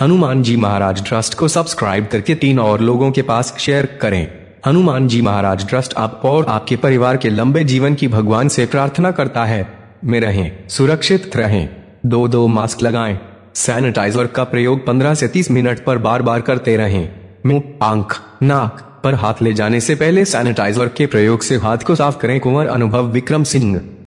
Hanuman ji Maharaj trust को subscribe करके तीन और लोगों के पास शेयर करें हनुमान जी महाराज ट्रस्ट आप और आपके परिवार के लंबे जीवन की भगवान से प्रार्थना करता है में रहें सुरक्षित रहें दो दो मास्क लगाएं सैनिटाइजर का प्रयोग 15 से 30 मिनट पर बार बार करते रहें मुंह आंख नाक पर हाथ ले जाने से पहले सैनिटाइजर के प्रयोग से हाथ को साफ करें कुंवर अनुभव विक्रम सिंह